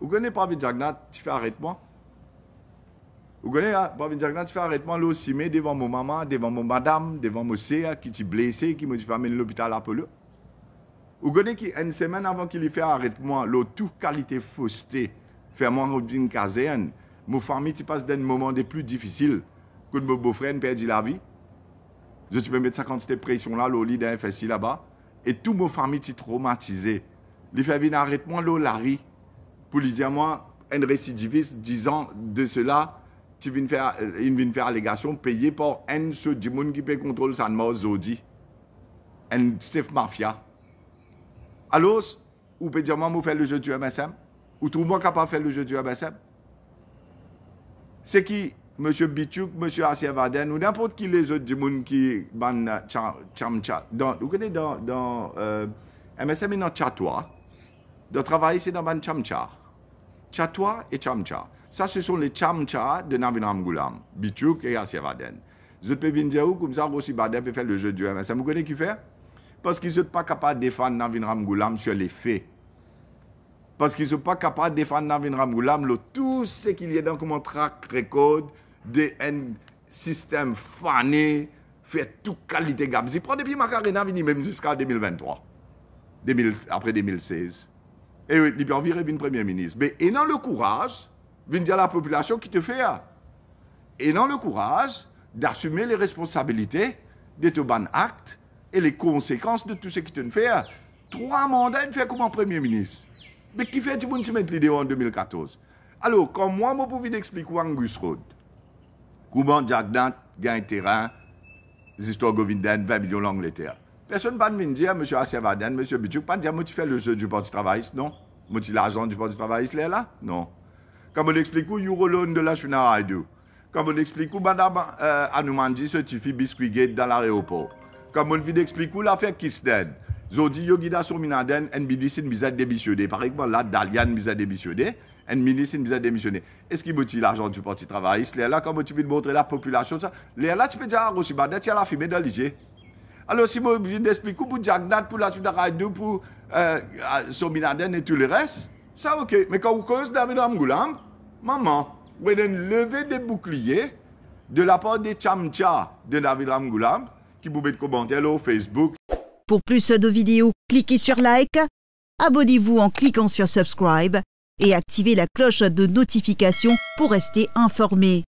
Vous connaissez Pravin Jagnat, tu fais arrête-moi. Vous connaissez hein? Pravin Jagnat, tu fais arrête-moi, l'ossimé devant mon maman, devant mon madame, devant mon sœur, hein, qui t'y blessé, qui me dit amener l'hôpital à Polo. Vous connaissez qu'une semaine avant qu'il ait fait arrête-moi, tout qualité fausté, faire moi une caserne, mon famille qui passe d'un moment des plus difficiles, que mon beau-frère perdu la vie. Je peux mettre sa quantité de pression là, l'eau lit d'un FSI là-bas. Et tout mon famille qui traumatisé. Il fait venir arrête-moi l'eau, rue moi, un récidiviste disant de cela, tu viens faire, euh, il vient faire allégation payée par un seul du qui peut contrôler sa mort Zodi. Un chef mafia. Alors, ou peut dire, moi, vous faites le jeu du MSM. Ou trouvez moi capable de faire le jeu du MSM. C'est qui, Monsieur Bituk Monsieur Assia Vaden, ou n'importe qui les autres du monde qui, ban, chamchat Dans, vous connaissez dans, MSM, euh, il y a un de travailler, ici dans un chamcha. Chatwa et chamcha. Ça, ce sont les chamcha de Navin Goulam, Bichouk et Baden. Je peux venir dire comme ça, aussi Baden peut faire le jeu du MSM. Ça, vous connaissez qui fait Parce qu'ils ne sont pas capables de défendre Navin Goulam sur les faits. Parce qu'ils ne sont pas capables de défendre Navin Goulam, le, tout ce qu'il y a dans mon track record, de N système fané, fait toute qualité gamme. Si prend depuis Macarena, vini même jusqu'à 2023, après 2016. Et eh il y envie de Premier ministre. Mais ayant le courage, il dire à la population qui te fait. Ayant le courage d'assumer les responsabilités de tes ban acte et les conséquences de tout ce qui te fait. Trois mandats, il fait comme Premier ministre. Mais qui fait du bon mettre l'idée en 2014 Alors, comme moi, je vous expliquer Angus Road, comment Jack Dant gagne terrain, les histoires de 20 millions d'Angleterre. Personne ne va me dire, M. Assevaden, M. Bidjouk, pas dire, moi, tu fais le jeu du Parti travailliste, non? Moi, tu l'argent du Parti travailliste, est là? Non. Comme on explique où Eurolone de la Chuna Raidou. Comme on explique où Madame euh, Anoumandi tifie Biscuit Gate dans l'aéroport. Comme on explique d'expliquer où l'affaire Kisten. Zodi Yogida Souminaden, NBDC ne bizarre démissionné. Par exemple, là, Dalian bizarre démissionné. ministre ne démissionné. Est-ce qu'il motive l'argent du Parti travailliste? est là, comme tu veux montrer la population, ça. Là, là, tu peux dire, ah, Rossi Badet, il a la fumée dans l'IG. Alors, si vous expliquez pour Jack pour la Sudakaïdou, pour euh, Sominaden et tout le reste, ça ok. Mais quand vous causez David Amgoulam, maman, vous avez lever des boucliers de la part des Chamcha de David Amgoulam, qui vous pouvait commenter au Facebook. Pour plus de vidéos, cliquez sur like, abonnez-vous en cliquant sur subscribe et activez la cloche de notification pour rester informé.